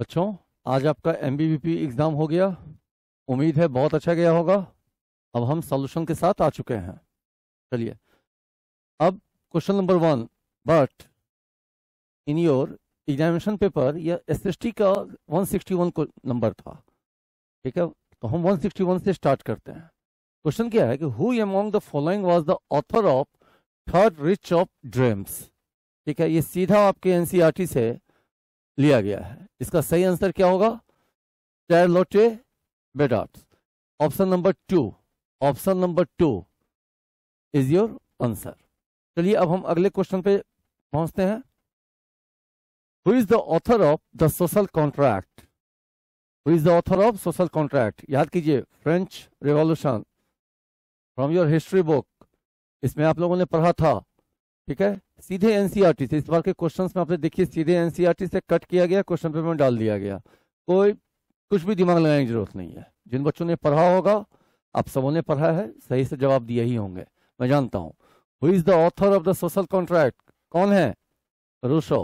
बच्चों आज आपका एम एग्ज़ाम हो गया उम्मीद है बहुत अच्छा गया होगा अब हम सॉल्यूशन के साथ आ चुके हैं चलिए अब question number one but in your examination paper या टी का 161 को नंबर था ठीक है तो हम 161 से स्टार्ट करते हैं क्वेश्चन क्या है कि who among the following was the author of third Reich of dreams ठीक है ये सीधा आपके एनसीईआरटी e से लिया गया है इसका सही आंसर क्या होगा Charlotte Beradt option number two option number two is your answer चलिए अब हम अगले क्वेश्चन पे पहुंचते हैं who is the author of the social contract who is the author of social contract याद कीजिए French revolution from your history book इसमें आप लोगों ने पढ़ा था ठीक है सीधे एनसीआरटी e से इस बार के क्वेश्चंस में आपने देखिए सीधे एनसीआरटी e से कट किया गया क्वेश्चन पेपर में डाल दिया गया कोई कुछ भी दिमाग लगाने की जरूरत नहीं है जिन बच्चों ने पढ़ा होगा आप सबों ने पढ़ा है सही से जवाब दिए ही होंगे मैं जानता हूँ who is the author of the social contract कौन है Rousseau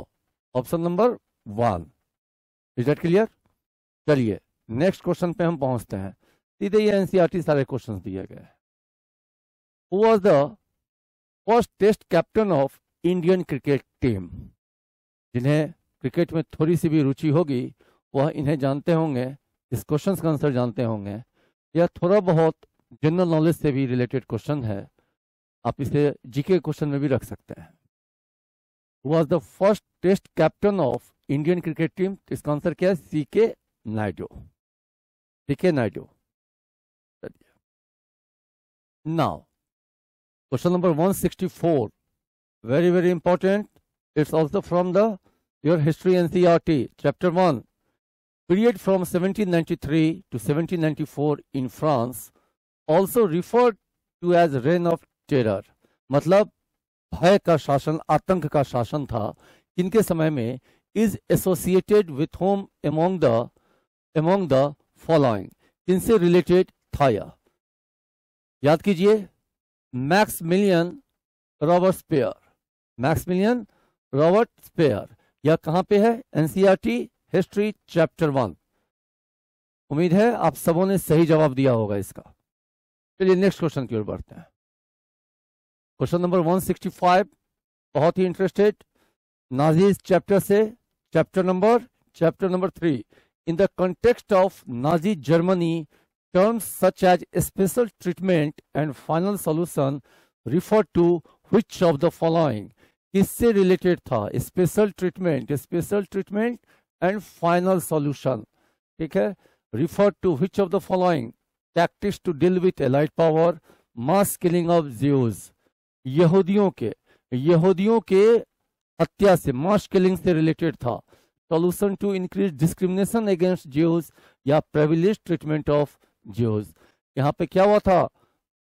option number one is that clear चलिए नेक्स्ट क्वेश्चन पे हम पहुंचते हैं सीधे ये एनसीईआरटी e सारे क्वेश्चन दिए गए who was the first test captain of Indian cricket team जिन्हें क्रिकेट में थोड़ी सी भी रुचि होगी वह इन्हें जानते होंगे इस क्वेश्चन का आंसर जानते होंगे या थोड़ा बहुत जनरल नॉलेज से भी रिलेटेड क्वेश्चन है आप इसे जीके क्वेश्चन में भी रख सकते हैं was the first test captain of Indian cricket team इसका आंसर क्या है C K Naidu C K Naidu now question number 164 very very important it's also from the your history and CRT chapter 1 period from 1793 to 1794 in france also referred to as reign of terror matlab bhay ka shasan atank ka shasan tha kinke samay mein is associated with whom among the among the following kinse related thaya yaad kijiye max million robert speer Maximilien Robespierre यह कहाँ पे है NCERT history chapter one उम्मीद है आप सबों ने सही जवाब दिया होगा इसका चलिए नेक्स्ट क्वेश्चन की ओर बढ़ते हैं क्वेश्चन नंबर 165 बहुत ही इंटरेस्टेड नाजीज चैप्टर से chapter number chapter number three in the context of Nazi Germany terms such as special treatment and final solution refer to which of the following किससे related था special treatment special treatment and final solution ठीक है refer to which of the following tactics to deal with elite power mass killing of Jews यहूदियों के यहूदियों के हत्या से मास किलिंग से रिलेटेड था solution to increase discrimination against Jews या प्रेविलेज ट्रीटमेंट ऑफ जियोज यहाँ पे क्या हुआ था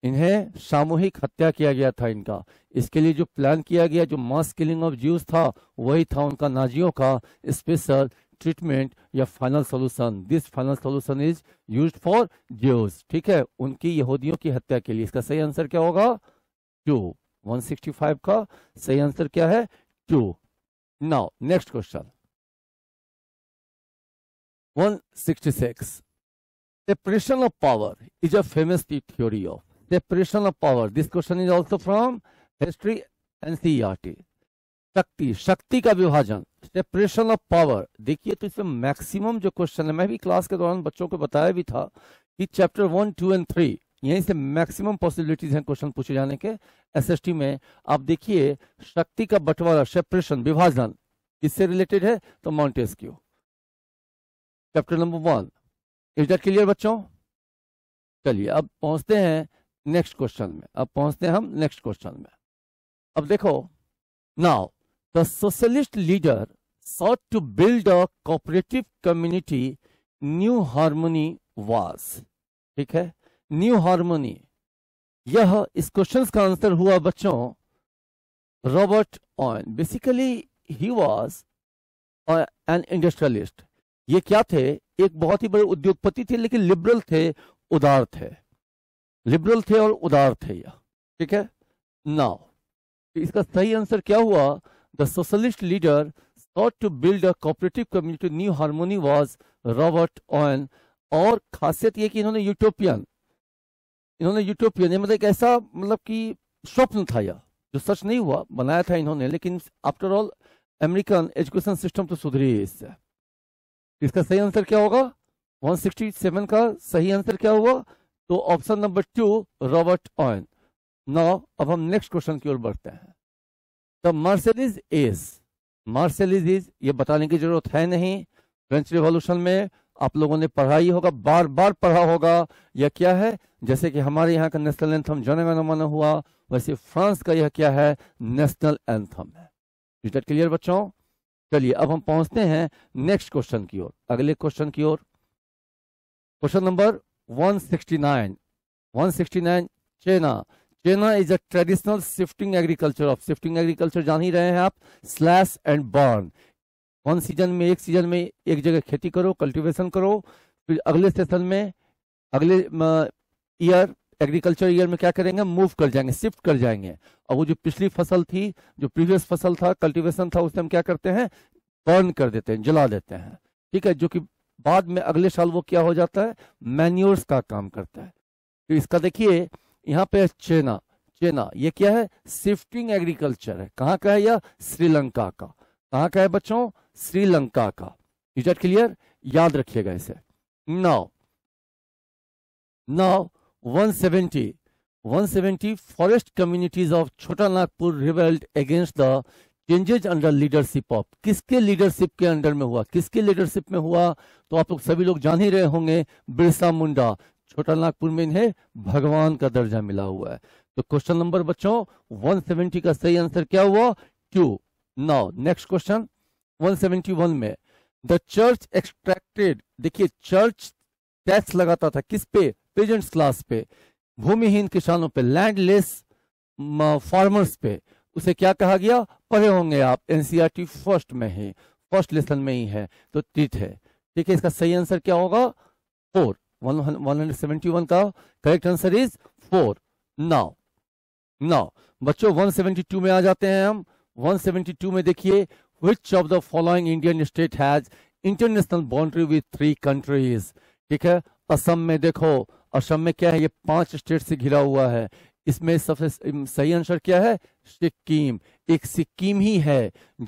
इन्हें सामूहिक हत्या किया गया था इनका इसके लिए जो प्लान किया गया जो मास किलिंग ऑफ ज्यूज था वही था उनका नाजियों का स्पेशल ट्रीटमेंट या final solution this final solution is use for Jews ठीक है उनकी यहूदियों की हत्या के लिए इसका सही आंसर क्या होगा टू 165 का सही आंसर क्या है two now next question 166 separation of power is a famous theory of separation of power this question is also from history and crt शक्ति शक्ति का विभाजन सेपरेशन ऑफ पावर देखिए तो इसमें मैक्सिमम जो क्वेश्चन है मैं भी क्लास के दौरान बच्चों को बताया भी था कि chapter one two and three यहीं से मैक्सिमम पॉसिबिलिटीज हैं क्वेश्चन पूछे जाने के एसएसटी में आप देखिए शक्ति का बंटवारा सेपरेशन विभाजन इससे रिलेटेड है तो Montesquieu chapter number one is that clear बच्चों चलिए अब पहुंचते हैं नेक्स्ट क्वेश्चन में अब पहुंचते हैं हम नेक्स्ट क्वेश्चन में अब देखो now the socialist leader sought to build a cooperative community new harmony was ठीक है न्यू हार्मोनी यह इस क्वेश्चन का आंसर हुआ बच्चों रॉबर्ट ऑन बेसिकली ही वाज एन इंडस्ट्रियलिस्ट ये क्या थे एक बहुत ही बड़े उद्योगपति थे लेकिन लिबरल थे उदार थे लिबरल थे और उदार थे या ठीक है नाउ तो इसका सही आंसर क्या हुआ the socialist leader sought to build a cooperative community new harmony was Robert Owen और खासियत ये कि इन्होंने यूटोपियन इन्होंने यूटोपियन ये मतलब एक ऐसा मतलब कि स्वप्न था या जो सच नहीं हुआ बनाया था इन्होंने लेकिन after all American education system तो सुधरी है इससे इसका सही आंसर क्या होगा 167 का सही आंसर क्या हुआ तो option number two Robert Owen now अब हम नेक्स्ट क्वेश्चन की ओर बढ़ते हैं the Marseillaise is Marseillaise is ये बताने की जरूरत है नहीं फ्रेंच रिवॉल्यूशन में आप लोगों ने पढ़ा ही होगा बार बार पढ़ा होगा यह क्या है जैसे कि हमारे यहाँ का नेशनल एंथम जनगणमन हुआ वैसे फ्रांस का यह क्या है नेशनल एंथम है इज क्लियर बच्चों चलिए अब हम पहुंचते हैं नेक्स्ट क्वेश्चन की ओर अगले क्वेश्चन की ओर question number 169. 169 Chena. Chena is a traditional shifting agriculture. Of shifting agriculture जान ही रहे हैं आप slash and burn. One season में एक सीजन में एक जगह खेती करो कल्टीवेशन करो फिर अगले सेशन में अगले ईयर एग्रीकल्चर ईयर में क्या करेंगे मूव कर जाएंगे शिफ्ट कर जाएंगे और वो जो पिछली फसल थी जो प्रीवियस फसल था कल्टीवेशन था उसमें हम क्या करते हैं बर्न कर देते हैं जला देते हैं ठीक है जो कि बाद में अगले साल वो क्या हो जाता है मैन्योर्स का काम करता है तो इसका देखिए यहाँ पे चेना चेना ये क्या है शिफ्टिंग एग्रीकल्चर है कहाँ का है यह श्रीलंका का कहाँ का है बच्चों श्रीलंका का इज एट क्लियर याद रखिएगा इसे now now 170 170 communities of Chota Nagpur revolt against the changes under leadership of किसके लीडरशिप के अंडर में हुआ किसके लीडरशिप में हुआ तो आप लोग सभी लोग जान ही रहे होंगे बिरसा मुंडा छोटा नागपुर में इन्हें भगवान का दर्जा मिला हुआ है तो क्वेश्चन नंबर बच्चों 170 का सही आंसर क्या हुआ क्यू नाउ नेक्स्ट क्वेश्चन 171 में द चर्च एक्सट्रैक्टेड देखिए चर्च टैक्स लगाता था किस पे पेजेंट क्लास पे भूमिहीन किसानों पे लैंडलेस फार्मर्स पे उसे क्या कहा गया पढ़े होंगे आप एनसीईआरटी फर्स्ट e में ही फर्स्ट लेसन में ही है तो टिट है ठीक है इसका सही आंसर क्या होगा four one hundred seventy one का correct answer is four now now बच्चों 172 में आ जाते हैं हम 172 में देखिए which of the following Indian state has international boundary with three countries ठीक है असम में देखो असम में क्या है ये पांच स्टेट से घिरा हुआ है इसमें सबसे सही आंसर क्या है सिक्किम एक सिक्किम ही है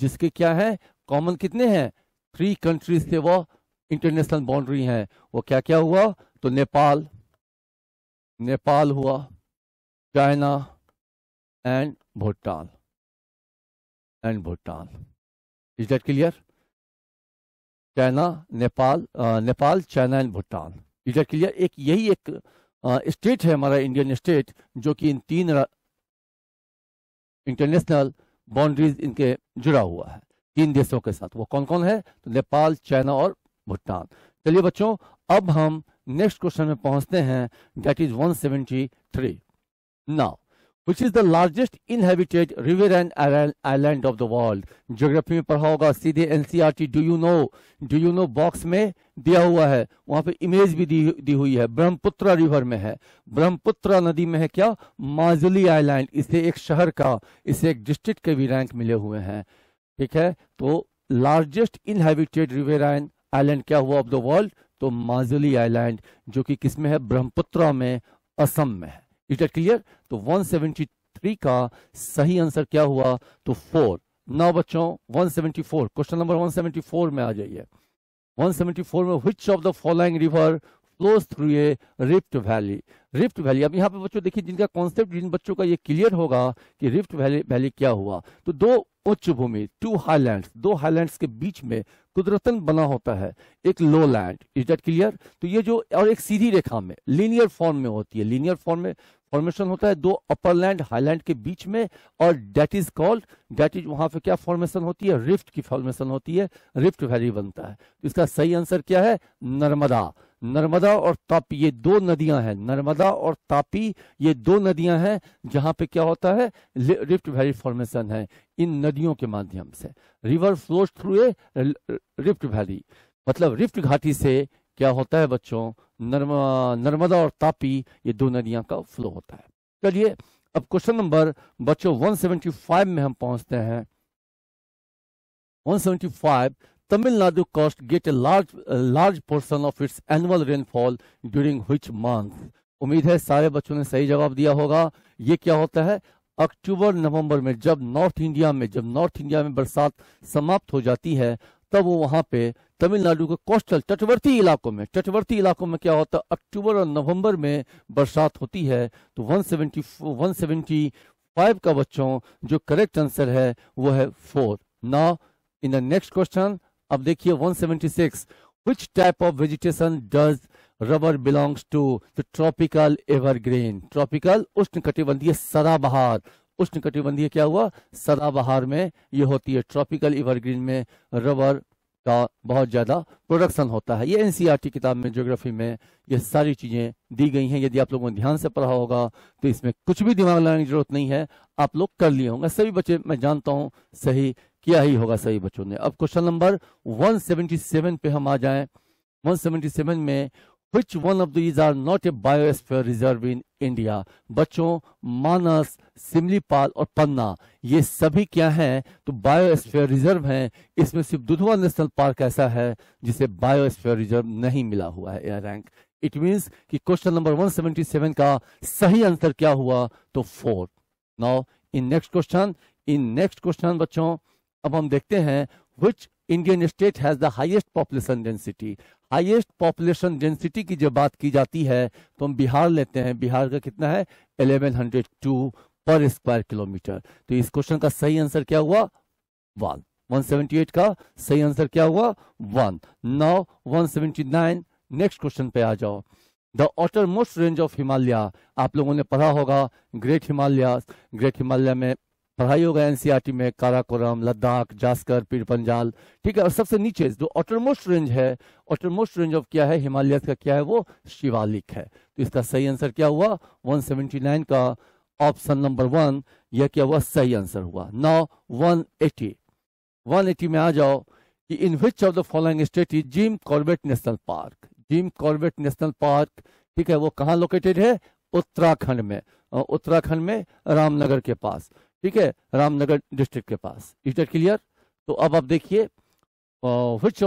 जिसके क्या है कॉमन कितने हैं थ्री कंट्रीज से वो इंटरनेशनल बाउंड्री है वो क्या क्या हुआ तो नेपाल नेपाल हुआ China and Bhutan and Bhutan is that clear China Nepal Nepal China and Bhutan is that clear एक यही एक स्टेट है हमारा इंडियन स्टेट जो कि इन तीन इंटरनेशनल बाउंड्रीज इनके जुड़ा हुआ है तीन देशों के साथ वो कौन कौन है तो नेपाल चाइना और भूटान चलिए बच्चों अब हम नेक्स्ट क्वेश्चन में पहुंचते हैं that is 173 now which is the largest inhabited riverine island of the world. Geography में पढ़ा होगा सीधे NCERT do you know do you know box में दिया हुआ है वहां पे इमेज भी दी, दी हुई है ब्रह्मपुत्र रिवर में है ब्रह्मपुत्र नदी में है क्या माजुली आइलैंड इसे एक शहर का इसे एक डिस्ट्रिक्ट के भी रैंक मिले हुए हैं ठीक है तो लार्जेस्ट इनहेबिटेड रिवेराइन आइलैंड क्या हुआ ऑफ द वर्ल्ड तो माजुली आइलैंड जो कि किसमें है ब्रह्मपुत्र में असम में है इज दट क्लियर तो 173 का सही आंसर क्या हुआ तो फोर नौ बच्चों 174 क्वेश्चन नंबर 174 में आ जाइए 174 में which of the following river flows through a rift valley rift valley अब यहाँ पे बच्चों देखिए जिनका कॉन्सेप्ट जिन बच्चों का ये क्लियर होगा कि रिफ्ट वैली वैली क्या हुआ तो दो उच्च भूमि टू हाईलैंड दो हाईलैंड्स के बीच में कुदरतन बना होता है एक low land is that clear तो ये जो और एक सीधी रेखा में लीनियर फॉर्म में होती है लीनियर फॉर्म में फॉर्मेशन होता है दो अपर लैंड हाईलैंड के बीच में और that is called that is वहां पे क्या फॉर्मेशन होती है रिफ्ट की फॉर्मेशन होती है रिफ्ट वैली बनता है तो इसका सही आंसर क्या है नर्मदा नर्मदा और तापी ये दो नदियां हैं नर्मदा और तापी ये दो नदियां हैं जहां पे क्या होता है रिफ्ट वैली फॉर्मेशन है इन नदियों के माध्यम से river flows through a rift valley मतलब रिफ्ट घाटी से क्या होता है बच्चों नर्मा नर्मदा और तापी ये दो नदियां का फ्लो होता है चलिए अब क्वेश्चन नंबर बच्चों 175 में हम पहुंचते हैं 175 Tamil Nadu coast get a large large portion of its annual rainfall during which month उम्मीद है सारे बच्चों ने सही जवाब दिया होगा ये क्या होता है अक्टूबर नवंबर में जब नॉर्थ इंडिया में जब नॉर्थ इंडिया में बरसात समाप्त हो जाती है तब वो वहां पे तमिलनाडु के कोस्टल तटवर्ती इलाकों में तटवर्ती इलाकों में क्या होता है अक्टूबर और नवंबर में बरसात होती है तो 170 175 का बच्चों जो करेक्ट आंसर है वो है four now in the next question अब देखिए 176 type of vegetation does rubber belongs to the tropical evergreen tropical उष्ण कटिबंधीय सदाबहार उष्ण कटिबंधीय क्या हुआ सदाबहार में ये होती है ट्रॉपिकल इवरग्रीन में रबर का बहुत ज़्यादा प्रोडक्शन होता है ये एनसीईआरटी किताब में ज्योग्राफी में ये सारी चीज़ें दी गई हैं यदि आप लोगों ने ध्यान से पढ़ा होगा तो इसमें कुछ भी दिमाग लगाने की जरूरत नहीं है आप लोग कर लिए होंगे सभी बच्चे मैं जानता हूं सही किया ही होगा सही बच्चों ने अब क्वेश्चन नंबर 177 पे हम आ जाएं 177 में which one of these are not a biosphere reserve in India बच्चों मानस सिमलीपाल और पन्ना ये सभी क्या हैं तो बायोस्फेयर रिजर्व हैं इसमें सिर्फ दुधवा नेशनल पार्क ऐसा है जिसे बायोस्फेयर रिजर्व नहीं मिला हुआ है एयर रैंक इट मीन्स कि क्वेश्चन नंबर 177 का सही आंसर क्या हुआ तो four now in next question in next question बच्चों अब हम देखते हैं which Indian state has the highest population density highest population density की जब बात की जाती है तो हम बिहार लेते हैं बिहार का कितना है 1102 पर स्क्वायर किलोमीटर तो इस क्वेश्चन का सही आंसर क्या हुआ वन 178 का सही आंसर क्या हुआ वन नाउ 179 नेक्स्ट क्वेश्चन पे आ जाओ the outermost range of Himalaya आप लोगों ने पढ़ा होगा ग्रेट हिमालय ग्रेट हिमालय में पढ़ाई होगा एनसीआरटी में काराकोरम लद्दाख जास्कर पीर पंजाल ठीक है और सबसे नीचे जो ऑटरमोस्ट रेंज है ऑटरमोस्ट रेंज ऑफ क्या है हिमालय का क्या है वो शिवालिक है तो इसका सही आंसर क्या हुआ 179 का ऑप्शन नंबर वन यह क्या हुआ सही आंसर हुआ नाउ 180 180 में आ जाओ कि in which of the following state is Jim Corbett national park Jim Corbett national park ठीक है वो कहाँ लोकेटेड है उत्तराखंड में उत्तराखंड में रामनगर के पास ठीक है रामनगर डिस्ट्रिक्ट के पास इज डेट क्लियर तो अब आप देखिए विच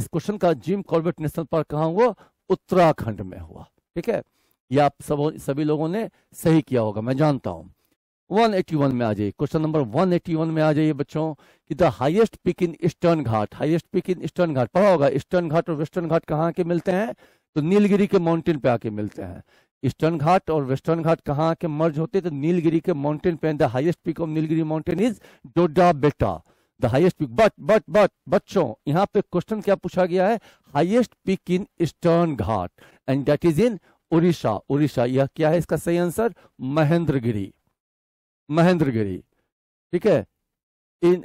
इस क्वेश्चन का जिम कॉर्बेट नेशनल पार्क कहा हुआ उत्तराखंड में हुआ ठीक है ये आप सब सभी लोगों ने सही किया होगा मैं जानता हूं 181 में आ जाइए क्वेश्चन नंबर 181 में आ जाइए बच्चों कि the highest peak in Eastern Ghat highest peak in Eastern Ghat पढ़ा होगा ईस्टर्न घाट और वेस्टर्न घाट कहाँ के मिलते हैं तो नीलगिरी के माउंटेन पे आके मिलते हैं ईस्टर्न घाट और वेस्टर्न घाट कहाँ के मर्ज होते तो नीलगिरी के माउंटेन पे the highest peak of Nilgiri mountain is Doda Betta the highest peak but but but बच्चों यहाँ पे क्वेश्चन क्या पूछा गया है highest peak in Eastern Ghat and that is in Orissa Orissa यह क्या है इसका सही आंसर महेंद्रगिरी महेंद्रगिरी ठीक है इन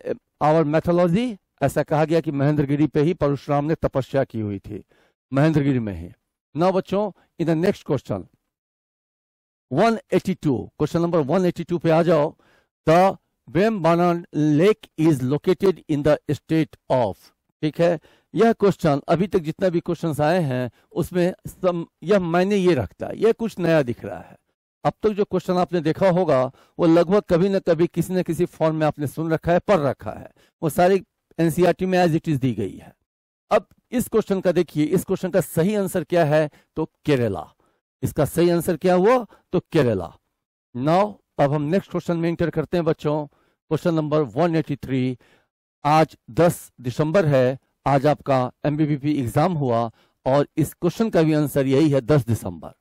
आवर मैथोलॉजी ऐसा कहा गया कि महेंद्रगिरी पे ही परशुराम ने तपस्या की हुई थी महेंद्रगिरी में ही ना बच्चों in the next question 182 question number 182 पे आ जाओ the Vembanad lake is located in the state of ठीक है यह क्वेश्चन अभी तक जितना भी क्वेश्चन आए हैं उसमें सम, यह मैंने ये रखता है यह कुछ नया दिख रहा है अब तक जो क्वेश्चन आपने देखा होगा वो लगभग कभी ना कभी किसी न किसी फॉर्म में आपने सुन रखा है पढ़ रखा है वो सारी एनसीईआरटी e में एज इट इज दी गई है अब इस क्वेश्चन का देखिए इस क्वेश्चन का सही आंसर क्या है तो केरला इसका सही आंसर क्या हुआ तो केरला नाउ अब हम नेक्स्ट क्वेश्चन में इंटर करते हैं बच्चों क्वेश्चन नंबर 183 आज 10 दिसंबर है आज आपका एमबीबीपी एग्जाम हुआ और इस क्वेश्चन का भी आंसर यही है 10 दिसंबर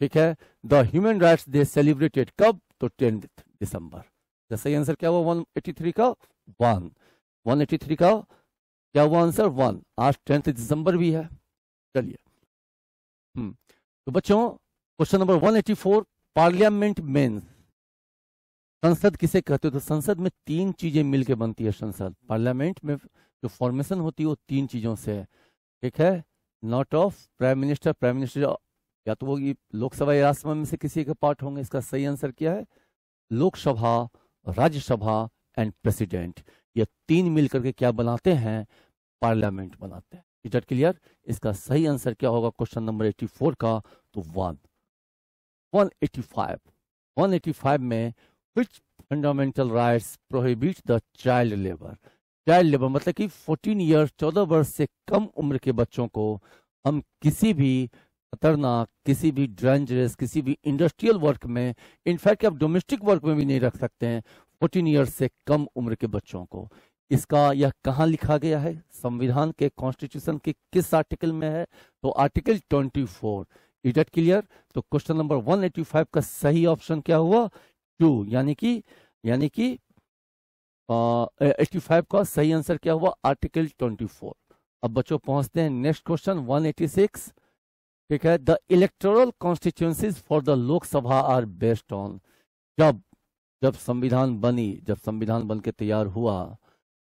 ठीक है the human rights day celebrated कब तो 10 दिसंबर तो सही आंसर क्या हुआ 183 का वन 183 का क्या हुआ आंसर वन आज टेंथ दिसंबर भी है चलिए हम्म। तो बच्चों क्वेश्चन नंबर 184 पार्लियामेंट मेन संसद किसे कहते हो तो संसद में तीन चीजें मिलकर बनती है संसद पार्लियामेंट में जो फॉर्मेशन होती है वो तीन चीजों से है एक है not of prime minister prime minister या तो वो लोकसभा या राज्यसभा में से किसी के पार्ट होंगे इसका सही आंसर क्या है लोकसभा राज्यसभा एंड प्रेसिडेंट ये तीन मिलकर के क्या बनाते हैं पार्लियामेंट बनाते हैं क्लियर इसका सही आंसर क्या होगा क्वेश्चन नंबर 84 का तो वन 185 185 में which fundamental rights prohibit the child labour child labour मतलब कि 14 ईयर 14 वर्ष से कम उम्र के बच्चों को हम किसी भी खतरनाक किसी भी डेंजरस किसी भी इंडस्ट्रियल वर्क में इनफैक्ट आप डोमेस्टिक वर्क में भी नहीं रख सकते हैं 14 ईयर से कम उम्र के बच्चों को इसका यह कहाँ लिखा गया है संविधान के कॉन्स्टिट्यूशन के किस आर्टिकल में है तो article four is that clear तो क्वेश्चन नंबर 185 का सही ऑप्शन क्या हुआ टू यानी कि यानी कि एट्टी फाइव का सही आंसर क्या हुआ आर्टिकल 24 अब बच्चों पहुंचते हैं नेक्स्ट क्वेश्चन 186 ठीक है the electoral constituencies for the Lok Sabha are based on जब जब संविधान बनी जब संविधान बन के तैयार हुआ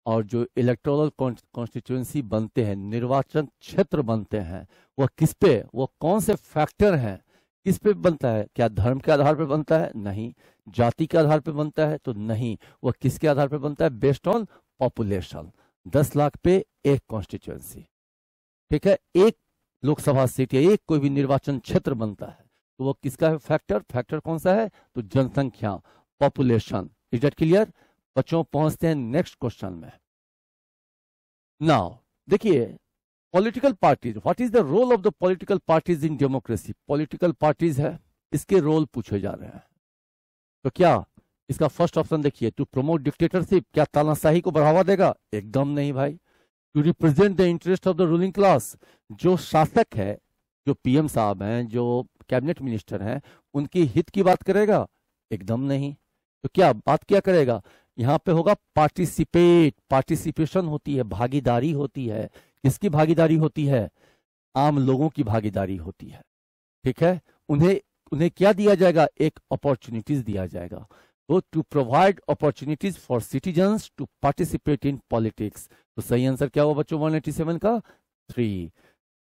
और जो इलेक्ट्रोरल कॉन्स्टिट्युएंसी बनते हैं निर्वाचन क्षेत्र बनते हैं वह किस पे वो कौन से फैक्टर हैं किस पे बनता है क्या धर्म के आधार पर बनता है नहीं जाति के आधार पर बनता है तो नहीं वह किसके आधार पर बनता है बेस्ड ऑन पॉपुलेशन दस लाख पे एक कॉन्स्टिट्यूएंसी ठीक है एक लोकसभा सीट या एक कोई भी निर्वाचन क्षेत्र बनता है तो वह किसका है फैक्टर फैक्टर कौन सा है तो जनसंख्या पॉपुलेशन इज डेट क्लियर बच्चों पहुंचते हैं नेक्स्ट क्वेश्चन में नाउ देखिए political parties what is the role of the political parties in democracy political parties है इसके रोल पूछे जा रहे हैं तो क्या इसका फर्स्ट ऑप्शन देखिए टू प्रमोट डिक्टेटरशिप क्या तानाशाही को बढ़ावा देगा एकदम नहीं भाई to represent the interest of the ruling class जो शासक है जो पीएम साहब हैं जो कैबिनेट मिनिस्टर हैं उनकी हित की बात करेगा एकदम नहीं तो क्या बात क्या करेगा यहाँ पे होगा पार्टिसिपेट पार्टिसिपेशन होती है भागीदारी होती है किसकी भागीदारी होती है आम लोगों की भागीदारी होती है ठीक है उन्हें उन्हें क्या दिया जाएगा एक अपॉर्चुनिटीज दिया जाएगा तो to provide opportunities for citizen to participate in politics तो सही आंसर क्या हुआ बच्चों वन एटी सेवन का थ्री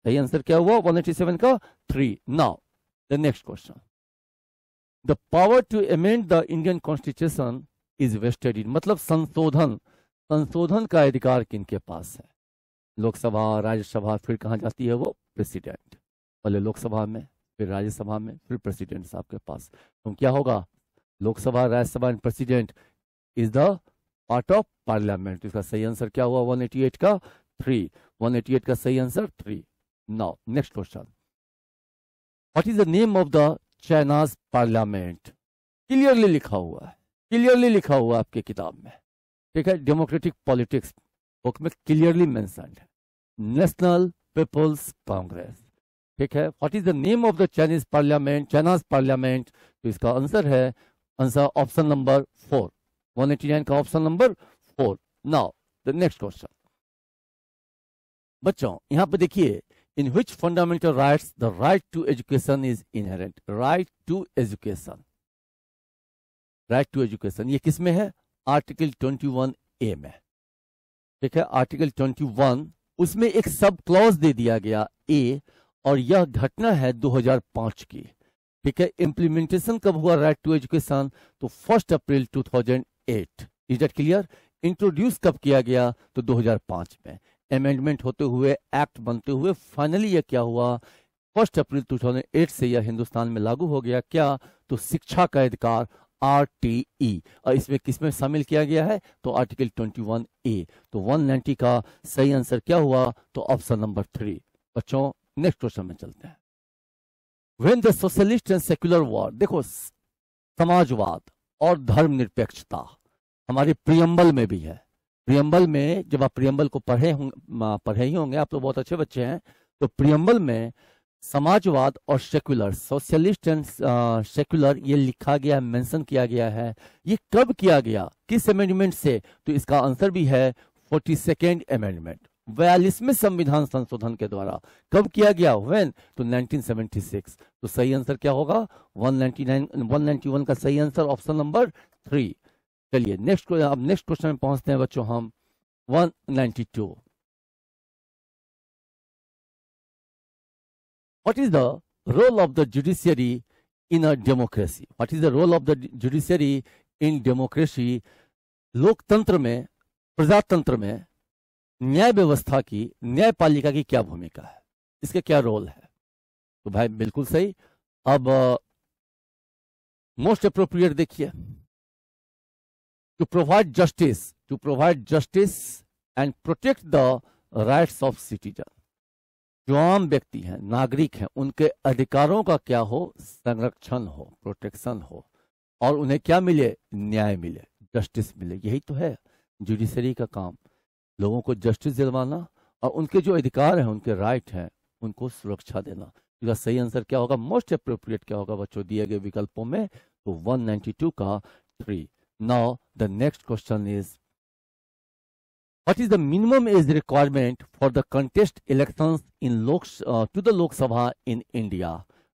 सही आंसर क्या हुआ वन एटी सेवन का three now the next question the power to amend the Indian constitution is vested in मतलब संशोधन संशोधन का अधिकार किनके पास है लोकसभा राज्यसभा फिर कहा जाती है वो प्रेसिडेंट पहले लोकसभा में फिर राज्यसभा में फिर प्रेसिडेंट साहब के पास तो क्या होगा Lok Sabha Rajya Sabha and president is the part of parliament इसका सही आंसर क्या हुआ 188 का थ्री 188 का सही answer three now next question what is the name of the China's parliament clearly लिखा हुआ है क्लियरली लिखा हुआ आपके किताब में ठीक है डेमोक्रेटिक पॉलिटिक्स बुक में क्लियरली मैं नेशनल पीपल्स कांग्रेस ठीक है what is the name of the Chinese parliament China's parliament तो इसका आंसर है answer option number four one eighty nine का option number four now the next question बच्चों यहाँ पे देखिए in which fundamental rights the right to education is inherent right to education right to education ये किस में है आर्टिकल 21 ए में ठीक है आर्टिकल 21 उसमें एक सब क्लॉज दे दिया गया ए और यह घटना है 2005 की ठीक है इम्प्लीमेंटेशन कब हुआ राइट टू एजुकेशन तो first April 2008 is that clear introduce कब किया गया तो 2005 में अमेंडमेंट होते हुए एक्ट बनते हुए फाइनली यह क्या हुआ फर्स्ट अप्रैल 2008 से यह हिंदुस्तान में लागू हो गया क्या तो शिक्षा का अधिकार आर टी ई और इसमें किसमें शामिल किया गया है तो आर्टिकल वन ए तो 190 का सही आंसर क्या हुआ तो ऑप्शन नंबर थ्री बच्चों नेक्स्ट क्वेश्चन में चलते हैं when the socialist and secular were देखो समाजवाद और धर्म निरपेक्षता हमारे प्रियम्बल में भी है प्रियम्बल में जब आप प्रियम्बल को पढ़े होंगे पढ़े ही होंगे आप तो बहुत अच्छे बच्चे हैं तो प्रियम्बल में समाजवाद और सेक्युलर सोशलिस्ट एंड सेक्युलर ये लिखा गया है मेंशन किया गया है ये कब किया गया किस अमेंडमेंट से तो इसका आंसर भी है फोर्टी सेकेंड अमेंडमेंट बयालीसवें संविधान संशोधन के द्वारा कब किया गया वेन तो 1976 तो सही आंसर क्या होगा 199 191 का सही आंसर ऑप्शन नंबर थ्री चलिए नेक्स्ट अब नेक्स्ट क्वेश्चन में पहुंचते हैं बच्चों हम 192 what is the role of the judiciary in a democracy what is the role of the judiciary in democracy लोकतंत्र में प्रजातंत्र में न्याय व्यवस्था की न्यायपालिका की क्या भूमिका है इसका क्या रोल है तो भाई बिल्कुल सही अब मोस्ट अप्रोप्रिएट देखिए to provide justice to provide justice and protect the rights of citizen जो आम व्यक्ति हैं नागरिक हैं उनके अधिकारों का क्या हो संरक्षण हो प्रोटेक्शन हो और उन्हें क्या मिले न्याय मिले जस्टिस मिले यही तो है जुडिशरी का काम लोगों को जस्टिस दिलवाना और उनके जो अधिकार हैं उनके राइट हैं उनको सुरक्षा देना तो इसका सही आंसर क्या होगा मोस्ट अप्रोप्रिएट क्या होगा बच्चों दिए गए विकल्पों में तो 192 का three now the next question is what is the minimum age requirement for the contest elections in Lok uh, to the Lok Sabha in India?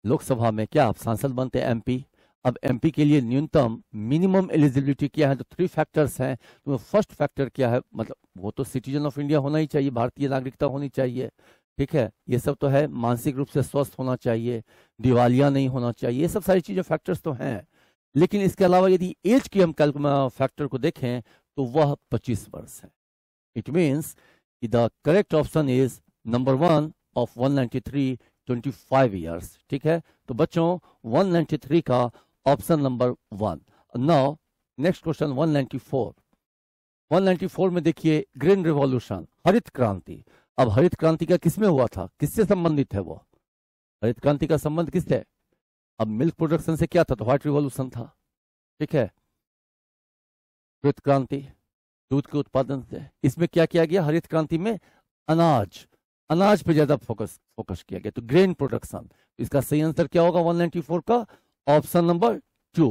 लोक सभा में क्या आप सांसद बनते हैं एमपी अब एमपी के लिए न्यूनतम मिनिमम एलिजिबिलिटी क्या है तो थ्री फैक्टर्स हैं तो फर्स्ट फैक्टर क्या है मतलब वो तो सिटीजन ऑफ इंडिया होना ही चाहिए भारतीय नागरिकता होनी चाहिए ठीक है ये सब तो है मानसिक रूप से स्वस्थ होना चाहिए दिवालिया नहीं होना चाहिए ये सब सारी चीज़ें फैक्टर्स तो हैं लेकिन इसके अलावा यदि एज की हम फैक्टर को देखें तो वह पच्चीस वर्ष है It means the correct option is number one of 193 25 years. ठीक है तो बच्चों 193 का option number one now next question 194 194 में देखिए ग्रीन रिवॉल्यूशन हरित क्रांति अब हरित क्रांति का किसमें हुआ था किससे संबंधित है वो हरित क्रांति का संबंध किससे अब मिल्क प्रोडक्शन से क्या था तो व्हाइट रिवॉल्यूशन था ठीक है हरित क्रांति दूध के उत्पादन से इसमें क्या किया गया हरित क्रांति में अनाज अनाज पे ज्यादा फोकस फोकस किया गया तो ग्रेन प्रोडक्शन इसका सही आंसर क्या होगा 194 का option number two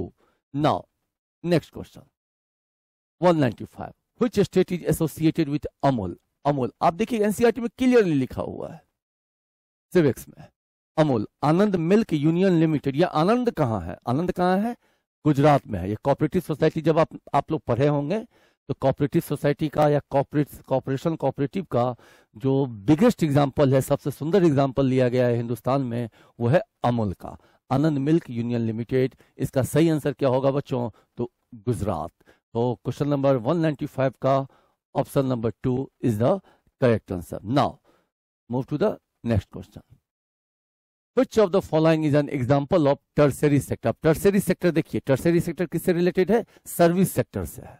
now next question 195 ninety which state is associated with Amul Amul आप देखिए एनसीआरटी e में क्लियरली लिखा हुआ है सिविक्स में Amul Anand milk union limited या आनंद कहाँ है आनंद कहाँ है गुजरात में है ये कॉपरेटिव सोसाइटी जब आप आप लोग पढ़े होंगे तो कॉपरेटिव सोसाइटी का या कॉपरेट कॉपरेशन कॉपरेटिव का जो बिगेस्ट एग्जाम्पल है सबसे सुंदर एग्जाम्पल लिया गया है हिंदुस्तान में वो है अमूल का आनंद मिल्क यूनियन लिमिटेड इसका सही आंसर क्या होगा बच्चों तो गुजरात तो क्वेश्चन नंबर 195 का option number two is the correct answer now move to the next question which of the following is an example of tertiary sector tertiary sector देखिए tertiary sector किससे रिलेटेड है service sector से है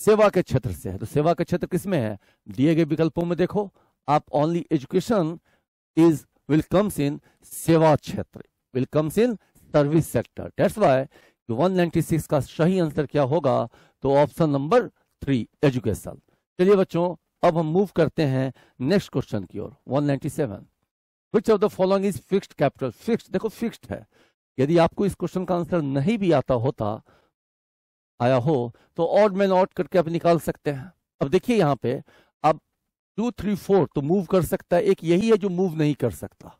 सेवा के क्षेत्र से है तो सेवा के क्षेत्र किसमें है दिए गए विकल्पों में देखो आप only education is will comes in सेवा क्षेत्र will comes in service sector that's why 196 का सही आंसर क्या होगा तो ऑप्शन नंबर थ्री एजुकेशन चलिए बच्चों अब हम मूव करते हैं नेक्स्ट क्वेश्चन की ओर 197 which of the following is fixed capital fixed देखो फिक्स्ड है यदि आपको इस क्वेश्चन का आंसर नहीं भी आता होता आया हो तो ऑड में ऑड करके आप निकाल सकते हैं अब देखिए यहाँ पे अब टू थ्री फोर तो मूव कर सकता है एक यही है जो मूव नहीं कर सकता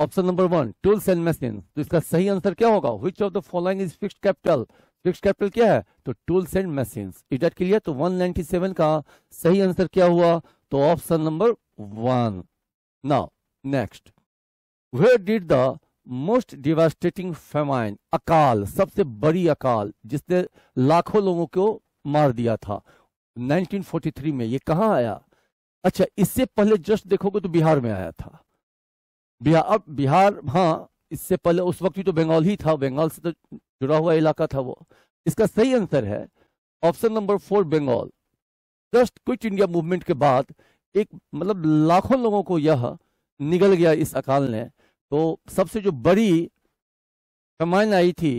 option number one tools and machine तो इसका सही आंसर क्या होगा which of the following is fix capital fix capital क्या है तो टूल्स एंड मशीन इट के लिए तो 197 का सही आंसर क्या हुआ तो option number one now next where did the most devastating famine अकाल सबसे बड़ी अकाल जिसने लाखों लोगों को मार दिया था 1943 में ये कहाँ आया अच्छा इससे पहले जस्ट देखोगे तो बिहार में आया था बिहार अब बिहार हाँ इससे पहले उस वक्त भी तो बंगाल ही था बंगाल से तो जुड़ा हुआ इलाका था वो इसका सही आंसर है option number four Bengal just quit India movement के बाद एक मतलब लाखों लोगों को यह निगल गया इस अकाल ने तो सबसे जो बड़ी कमाइन आई थी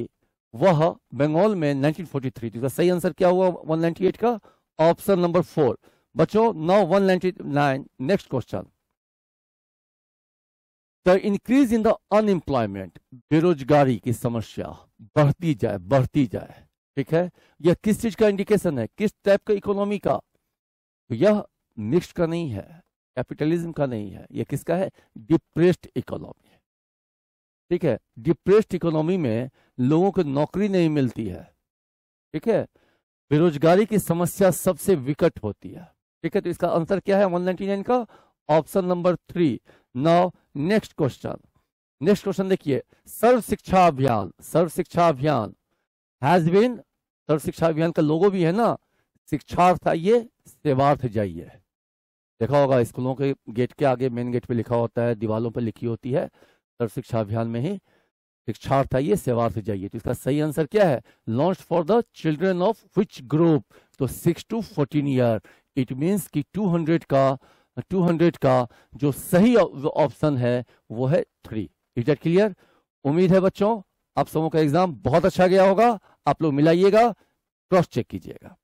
वह बंगाल में 1943 थी तो सही आंसर क्या हुआ 198 का ऑप्शन नंबर फोर बच्चों now 199 next question the increase in the unemployment बेरोजगारी की समस्या बढ़ती जाए बढ़ती जाए ठीक है यह किस चीज का इंडिकेशन है किस टाइप का इकोनॉमी का तो यह मिक्स का नहीं है कैपिटलिज्म का नहीं है यह किसका है डिप्रेस्ड इकोनॉमी ठीक है डिप्रेस्ड इकोनॉमी में लोगों को नौकरी नहीं मिलती है ठीक है बेरोजगारी की समस्या सबसे विकट होती है ठीक है तो इसका आंसर क्या है 199 का option number three now next question next question देखिए सर्व शिक्षा अभियान सर्व शिक्षा अभियान हैज बीन सर्व शिक्षा अभियान का लोगो भी है ना शिक्षार्थ आइए सेवार्थ जाइए देखा होगा स्कूलों के गेट के आगे मेन गेट पे लिखा होता है दीवालों पर लिखी होती है सर शिक्षा अभियान में ही शिक्षार्थ आइए सेवार्थ जाइए तो इसका सही आंसर क्या है launch for the children of which group तो six to fourteen year it means कि 200 का 200 का जो सही ऑप्शन है वो है थ्री इज दैट क्लियर उम्मीद है बच्चों आप सबों का एग्जाम बहुत अच्छा गया होगा आप लोग मिलाइएगा क्रॉस चेक कीजिएगा